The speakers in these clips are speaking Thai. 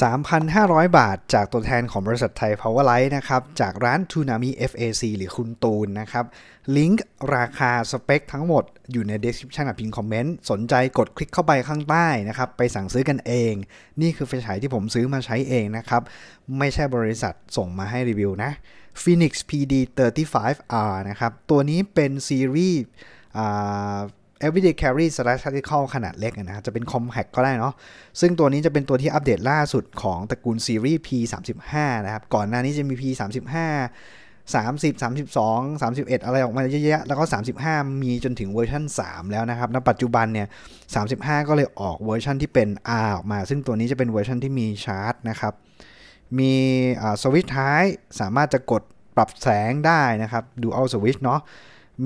3,500 บาทจากตัวแทนของบริษัทไทย Powerlight นะครับ จากร้าน Tunami FAC หรือคุณตูนนะครับ ลิงก์ราคาสเปคทั้งหมดอยู่ใน description กับพิมพ์คอมเมนต์สนใจกดคลิกเข้าไปข้างใต้นะครับ ไปสั่งซื้อกันเอง นี่คือไฟฉายที่ผมซื้อมาใช้เองนะครับ ไม่ใช่บริษัทส่งมาให้รีวิวนะ Phoenix PD 35R นะครับ ตัวนี้เป็นซีรีส์ everyday carry slash tactical ขนาดเล็กนะจะเป็น compact ก็ได้เนาะ ซึ่งตัวนี้จะเป็นตัวที่อัปเดตล่าสุดของตระกูลซีรีส์ P 3 5นะครับ ก่อนหน้านี้จะมี P 3 5 30 32 31 อะไรออกมาเยอะแยะ แล้วก็ 35 มีจนถึงเวอร์ชัน3 แล้วนะครับณปัจจุบันเนี่ย35 ก็เลยออกเวอร์ชันที่เป็น R ออกมา ซึ่งตัวนี้จะเป็นเวอร์ชันที่มีชาร์จนะครับ มีสวิตช์ท้าย สามารถจะกดปรับแสงได้นะครับดูเอาสวิตช์เนาะ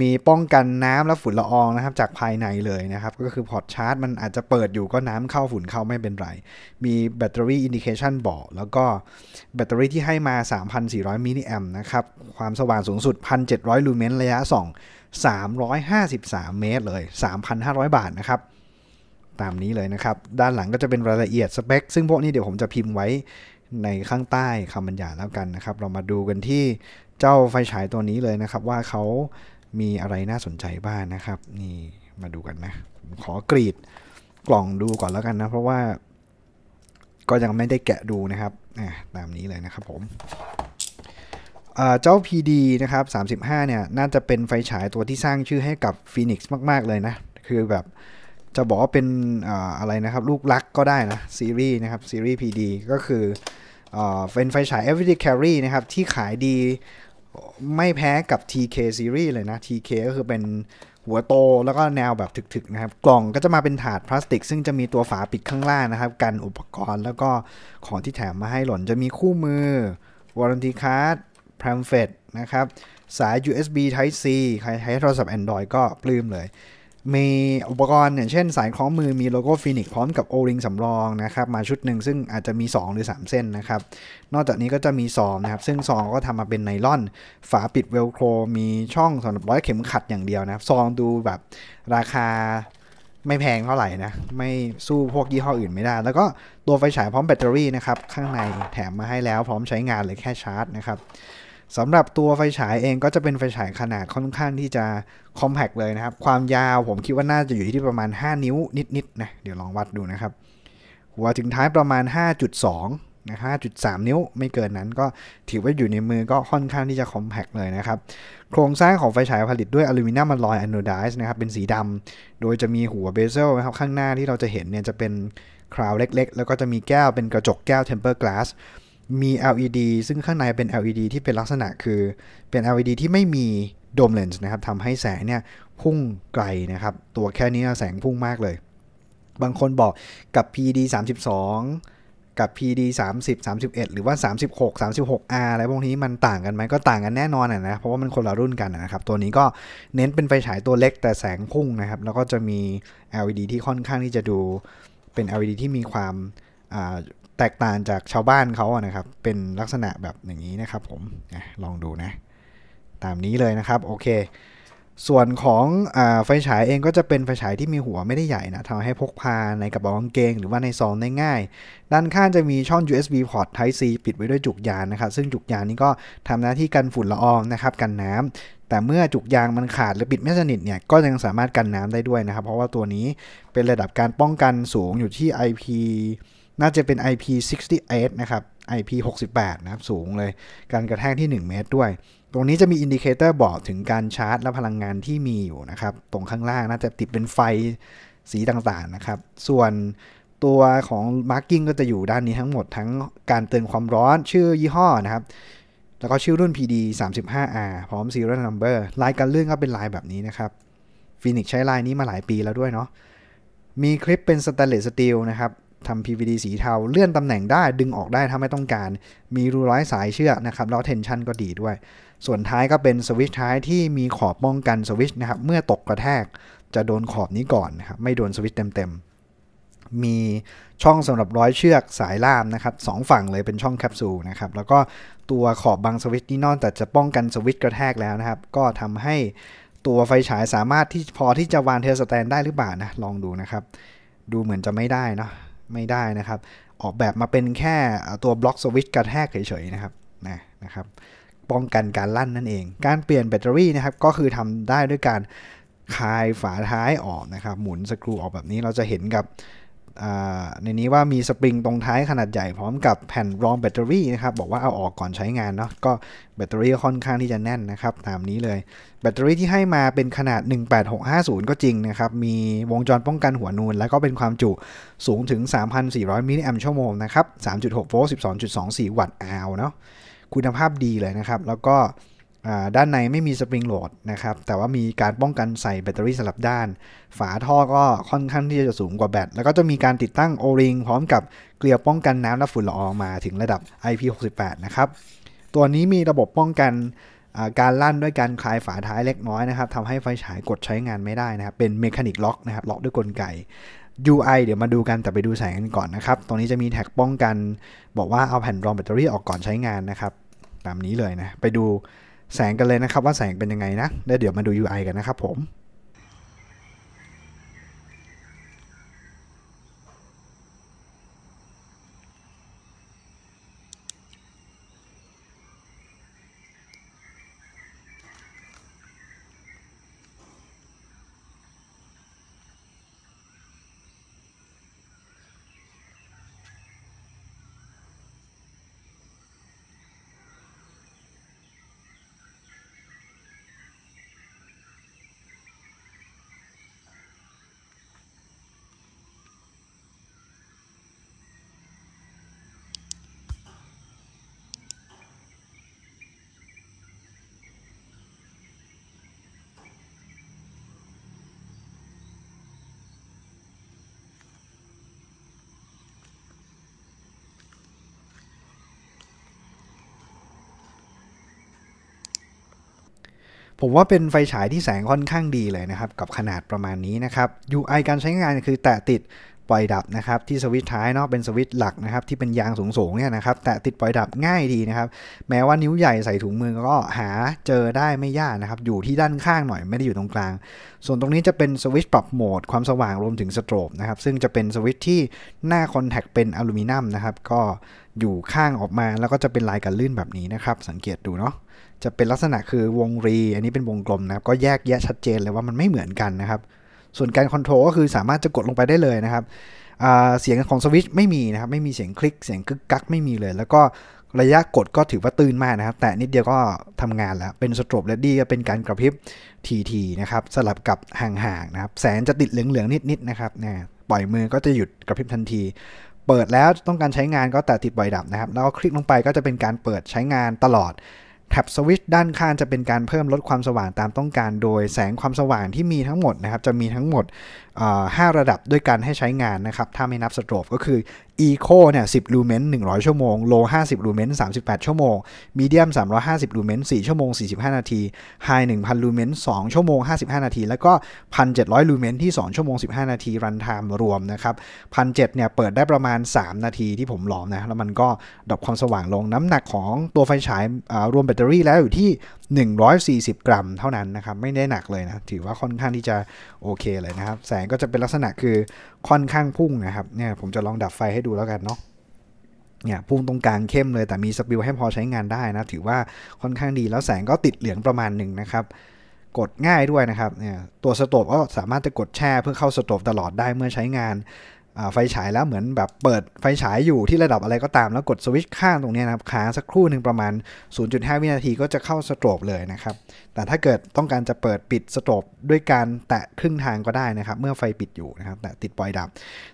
มีป้องกันน้ำและฝุ่นละอองนะครับจากภายในเลยนะครับ ก็คือพอร์ตชาร์จมันอาจจะเปิดอยู่ก็น้ำเข้าฝุ่นเข้าไม่เป็นไร มีแบตเตอรี่อินดิเคชันบอกแล้วก็แบตเตอรี่ที่ให้มา 3,400มิลลิแอมนะครับ ความสว่างสูงสุด 1,700ลูเมนระยะส่อง 353 เมตรเลย 3,500 บาทนะครับ ตามนี้เลยนะครับ ด้านหลังก็จะเป็นรายละเอียดสเปค ซึ่งพวกนี้เดี๋ยวผมจะพิมพ์ไว้ในข้างใต้คำบรรยายแล้วกันนะครับเรามาดูกันที่เจ้าไฟฉายตัวนี้เลยนะครับว่าเขามีอะไรน่าสนใจบ้างนะครับ นี่มาดูกันนะขอกรีดกล่องดูก่อนแล้วกันนะ เพราะว่าก็ยังไม่ได้แกะดูนะครับตามนี้เลยนะครับผมเจ้า PD นะครับ35เนี่ยน่าจะเป็นไฟฉายตัวที่สร้างชื่อให้กับฟีนิกซ์มากๆ เลยนะ คือแบบจะบอกว่าเป็นอะไรนะครับ ลูกลักก็ได้นะ ซีรีส์นะครับซีรีส์ PD ก็คือเป็นไฟฉาย everyday carry นะครับ ที่ขายดีไม่แพ้กับ TK Series เลยนะ TK ก็คือเป็นหัวโตแล้วก็แนวแบบถึกๆนะครับ กล่องก็จะมาเป็นถาดพลาสติกซึ่งจะมีตัวฝาปิดข้างล่างนะครับ กันอุปกรณ์แล้วก็ของที่แถมมาให้หล่นจะมีคู่มือวอร์ันตีคัแพรมเฟดนะครับ สาย USB Type C ใครใช้โทรศัพท์ Android ก็ปลื้มเลยมีอุปกรณ์เนี่ยเช่นสายคล้องมือมีโลโก้ฟินิกพร้อมกับโอริงสำรองนะครับมาชุดหนึ่งซึ่งอาจจะมี 2 หรือ 3 เส้นนะครับนอกจากนี้ก็จะมีซองนะครับซึ่งซองก็ทำมาเป็นไนลอนฝาปิดเวลโคร มีช่องสำหรับร้อยเข็มขัดอย่างเดียวนะครับซองดูแบบราคาไม่แพงเท่าไหร่นะไม่สู้พวกยี่ห้ออื่นไม่ได้ แล้วก็ตัวไฟฉายพร้อมแบตเตอรี่นะครับข้างในแถมมาให้แล้วพร้อมใช้งานเลยแค่ชาร์จนะครับสำหรับตัวไฟฉายเองก็จะเป็นไฟฉายขนาดค่อนข้างที่จะคอมแพกเลยนะครับ ความยาวผมคิดว่าน่าจะอยู่ที่ประมาณ 5 นิ้วนิดๆ นะ เดี๋ยวลองวัดดูนะครับหัวถึงท้ายประมาณ 5.2นะ5.3 นิ้วไม่เกินนั้นก็ถือว่าอยู่ในมือก็ค่อนข้างที่จะคอมแพกเลยนะครับ โครงสร้างของไฟฉายผลิตด้วยอลูมิเนียมอลลอยอะโนไดซ์นะครับ เป็นสีดำโดยจะมีหัวเบเซลนะครับข้างหน้าที่เราจะเห็นเนี่ยจะเป็นคราวเล็ก ๆ แล้วก็จะมีแก้วเป็นกระจกแก้วเทมเปอร์กลาสมี LED ซึ่งข้างในเป็น LED ที่เป็นลักษณะคือเป็น LED ที่ไม่มีโดมเลนส์นะครับทำให้แสงเนี่ยพุ่งไกลนะครับ ตัวแค่นี้แสงพุ่งมากเลย บางคนบอกกับ PD 32 กับ PD 30 31 หรือว่า 36 36R อะไร พวกนี้มันต่างกันไหมก็ต่างกันแน่นอนนะเพราะว่ามันคนละรุ่นกันนะครับ ตัวนี้ก็เน้นเป็นไฟฉายตัวเล็กแต่แสงพุ่งนะครับแล้วก็จะมี LED ที่ค่อนข้างที่จะดูเป็น LED ที่มีความแตกต่างจากชาวบ้านเขาอะนะครับ เป็นลักษณะแบบอย่างนี้นะครับ ผมลองดูนะ ตามนี้เลยนะครับ โอเค ส่วนของอไฟฉายเองก็จะเป็นไฟฉายที่มีหัวไม่ได้ใหญ่นะทำให้พกพาในกระเป๋ากางเกงหรือว่าในซองได้ง่าย ด้านข้างจะมีช่อง USB port Type C ปิดไว้ด้วยจุกยานนะครับ ซึ่งจุกยานนี้ก็ทำหน้าที่กันฝุ่นละอองนะครับ กันน้ำ แต่เมื่อจุกยางมันขาดหรือปิดไม่สนิทเนี่ย ก็ยังสามารถกันน้ำได้ด้วยนะครับ เพราะว่าตัวนี้เป็นระดับการป้องกันสูงอยู่ที่ IP น่าจะเป็น IP68 นะครับ IP68 นะครับ สูงเลย การกระแทกที่ 1 เมตรด้วย ตรงนี้จะมีอินดิเคเตอร์บอกถึงการชาร์จและพลังงานที่มีอยู่นะครับ ตรงข้างล่างน่าจะติดเป็นไฟสีต่างๆนะครับ ส่วนตัวของ marking ก็จะอยู่ด้านนี้ทั้งหมดทั้งการเตือนความร้อนชื่อยี่ห้อนะครับ แล้วก็ชื่อรุ่น PD 35R พร้อม serial number ลายการเลื่อนก็เป็นลายแบบนี้นะครับฟินิกใช้ลายนี้มาหลายปีแล้วด้วยเนาะ มีคลิปเป็นสแตนเลสสตีลนะครับทำ PVD สีเทาเลื่อนตำแหน่งได้ดึงออกได้ถ้าไม่ต้องการ มีรูร้อยสายเชือกนะครับแล้วเทนชันก็ดีด้วย ส่วนท้ายก็เป็นสวิชท้ายที่มีขอบป้องกันสวิชนะครับเมื่อตกกระแทกจะโดนขอบนี้ก่อนนะครับไม่โดนสวิชเต็มๆมีช่องสำหรับร้อยเชือกสายล่ามนะครับสองฝั่งเลยเป็นช่องแคปซูลนะครับแล้วก็ตัวขอบบางสวิชนี่นอกจากจะป้องกันสวิชกระแทกแล้วนะครับ ก็ทำให้ตัวไฟฉายสามารถที่พอที่จะวานเทสแตนได้หรือเปล่านะลองดูนะครับ ดูเหมือนจะไม่ได้เนาะไม่ได้นะครับ ออกแบบมาเป็นแค่ตัวบล็อกสวิตช์กระแทกเฉยๆนะครับนะนะครับ ป้องกันการลั่นนั่นเอง การเปลี่ยนแบตเตอรี่นะครับ ก็คือทำได้ด้วยการคลายฝาท้ายออกนะครับ หมุนสกรูออกแบบนี้เราจะเห็นกับในนี้ว่ามีสปริงตรงท้ายขนาดใหญ่พร้อมกับแผ่นรองแบตเตอรี่นะครับบอกว่าเอาออกก่อนใช้งานเนาะก็แบตเตอรี่ค่อนข้างที่จะแน่นนะครับ ตามนี้เลย แบตเตอรี่ที่ให้มาเป็นขนาด 18650 ก็จริงนะครับ มีวงจรป้องกันหัวนูนแล้วก็เป็นความจุสูงถึง 3,400มิลลิแอมป์ชั่วโมงนะครับ3.6โวลต์12.24วัตต์อาวเนาะคุณภาพดีเลยนะครับแล้วก็ด้านในไม่มีสปริงโหลดนะครับ แต่ว่ามีการป้องกันใส่แบตเตอรี่สลับด้าน ฝาท่อก็ค่อนข้างที่จะสูงกว่าแบต แล้วก็จะมีการติดตั้งโอริงพร้อมกับเกลียวป้องกันน้ำและฝุ่นละอองมาถึงระดับ IP68 นะครับ ตัวนี้มีระบบป้องกัน การลั่นด้วยการคลายฝาท้ายเล็กน้อยนะครับ ทำให้ไฟฉายกดใช้งานไม่ได้นะครับ เป็นเมคานิกล็อกนะครับ ล็อกด้วยกลไก UI เดี๋ยวมาดูกันแต่ไปดูแสงกันก่อนนะครับ ตรงนี้จะมีแท็กป้องกันบอกว่าเอาแผ่นรองแบตเตอรี่ออกก่อนใช้งานนะครับ ตามนี้เลยนะ ไปดูแสงกันเลยนะครับว่าแสงเป็นยังไงนะแล้วเดี๋ยวมาดู UI กันนะครับผมผมว่าเป็นไฟฉายที่แสงค่อนข้างดีเลยนะครับ กับขนาดประมาณนี้นะครับ UI การใช้งานคือ แตะติดปล่อยดับนะครับที่สวิตช์ท้ายเนาะเป็นสวิตช์หลักนะครับที่เป็นยางสูงๆเนี่ยนะครับแต่ติดปล่อยดับง่ายดีนะครับ แม้ว่านิ้วใหญ่ใส่ถุงมือก็หาเจอได้ไม่ยากนะครับอยู่ที่ด้านข้างหน่อยไม่ได้อยู่ตรงกลาง ส่วนตรงนี้จะเป็นสวิตช์ปรับโหมดความสว่างรวมถึงสโตรบนะครับซึ่งจะเป็นสวิตช์ที่หน้าคอนแทคเป็นอลูมิเนียมนะครับก็อยู่ข้างออกมา แล้วก็จะเป็นลายกันลื่นแบบนี้นะครับสังเกตดูเนาะจะเป็นลักษณะคือวงรี อันนี้เป็นวงกลมนะครับ ก็แยกแยะชัดเจนเลยว่ามันไม่เหมือนกันนะครับ ส่วนการคอนโทรลก็คือสามารถจะกดลงไปได้เลยนะครับ เสียงของสวิตช์ไม่มีนะครับ ไม่มีเสียงคลิก เสียงกึกกัก ไม่มีเลย แล้วก็ระยะกดก็ถือว่าตื่นมากนะครับ แต่นิดเดียวก็ทำงานแล้ว เป็นสโตรบเลดดี้ก็เป็นการกระพริบทีๆนะครับ สลับกับห่างๆนะครับ แสงจะติดเหลืองๆ นิดๆนะครับนียปล่อยมือก็จะหยุดกระพริบทันที เปิดแล้วต้องการใช้งานก็แต่ติดบ่อยดับนะครับ แล้วก็คลิกลงไปก็จะเป็นการเปิดใช้งานตลอดแท็บสวิตช์ด้านข้างจะเป็นการเพิ่มลดความสว่างตามต้องการ โดยแสงความสว่างที่มีทั้งหมดนะครับ จะมีทั้งหมด 5 ระดับด้วยกันให้ใช้งานนะครับ ถ้าไม่นับสโตรบก็คือ Eco เนี่ย 10 ลูเมน 100 ชั่วโมง Low 50 ลูเมน 38 ชั่วโมง Medium 350 ลูเมน 4 ชั่วโมง 45 นาที High 1,000 ลูเมน 2 ชั่วโมง 55 นาที แล้วก็ 1,700 ลูเมนที่ 2 ชั่วโมง 15 นาที รันไทม์รวมนะครับ1,700เนี่ย เปิดได้ประมาณ 3 นาทีที่ผมหลอมนะ แล้วมันก็ดับความสว่างลง น้ำหนักของตัวไฟฉายรวมแบตเตอรี่แล้วอยู่ที่140 กรัมเท่านั้นนะครับไม่ได้หนักเลยนะถือว่าค่อนข้างที่จะโอเคเลยนะครับ แสงก็จะเป็นลักษณะคือค่อนข้างพุ่งนะครับเนี่ยผมจะลองดับไฟให้ดูแล้วกันเนาะเนี่ยพุ่งตรงกลางเข้มเลย แต่มีสปิลให้พอใช้งานได้นะถือว่าค่อนข้างดีแล้วแสงก็ติดเหลืองประมาณหนึ่งนะครับ กดง่ายด้วยนะครับเนี่ยตัวสโตบก็สามารถจะกดแช่ เพื่อเข้าสโตกตลอดได้เมื่อใช้งานไฟฉายแล้วเหมือนแบบเปิดไฟฉายอยู่ที่ระดับอะไรก็ตามแล้วกดสวิตช์ข้างตรงนี้นะครับค้างสักครู่หนึ่งประมาณ 0.5 วินาทีก็จะเข้าสโตรบเลยนะครับ แต่ถ้าเกิดต้องการจะเปิดปิดสโตรบด้วยการแตะครึ่งทางก็ได้นะครับ เมื่อไฟปิดอยู่นะครับ แต่ติดปล่อยดับ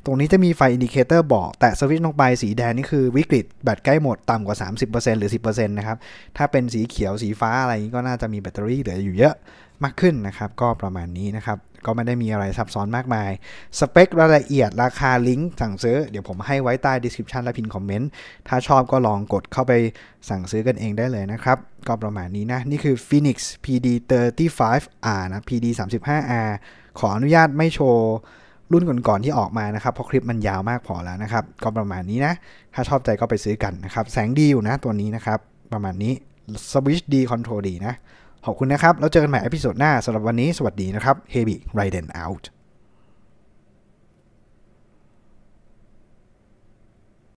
ตรงนี้จะมีไฟอินดิเคเตอร์บอกแตะสวิตช์ลงไปสีแดงนี่คือวิกฤตแบตใกล้หมดต่ำกว่า 30%หรือ 10%นะครับถ้าเป็นสีเขียวสีฟ้าอะไรนี้ก็น่าจะมีแบตเตอรี่เหลืออยู่เยอะมากขึ้นนะครับ ก็ประมาณนี้นะครับ ก็ไม่ได้มีอะไรซับซ้อนมากมาย สเปครายละเอียดราคา ลิงก์สั่งซื้อ เดี๋ยวผมให้ไว้ใต้ description และพินคอมเมนต์ถ้าชอบก็ลองกดเข้าไปสั่งซื้อกันเองได้เลยนะครับ ก็ประมาณนี้นะ นี่คือ Phoenix PD 35R นะ PD 35R ขออนุญาตไม่โชว์รุ่นก่อนๆที่ออกมานะครับ เพราะคลิปมันยาวมากพอแล้วนะครับก็ประมาณนี้นะถ้าชอบใจก็ไปซื้อกันนะครับแสงดีอยู่นะตัวนี้นะครับประมาณนี้สวิชดีคอนโทรลดีนะขอบคุณนะครับ แล้วเจอกันใหม่อพิโซดหน้าสำหรับวันนี้สวัสดีนะครับเฮบิไรเดนเอาท์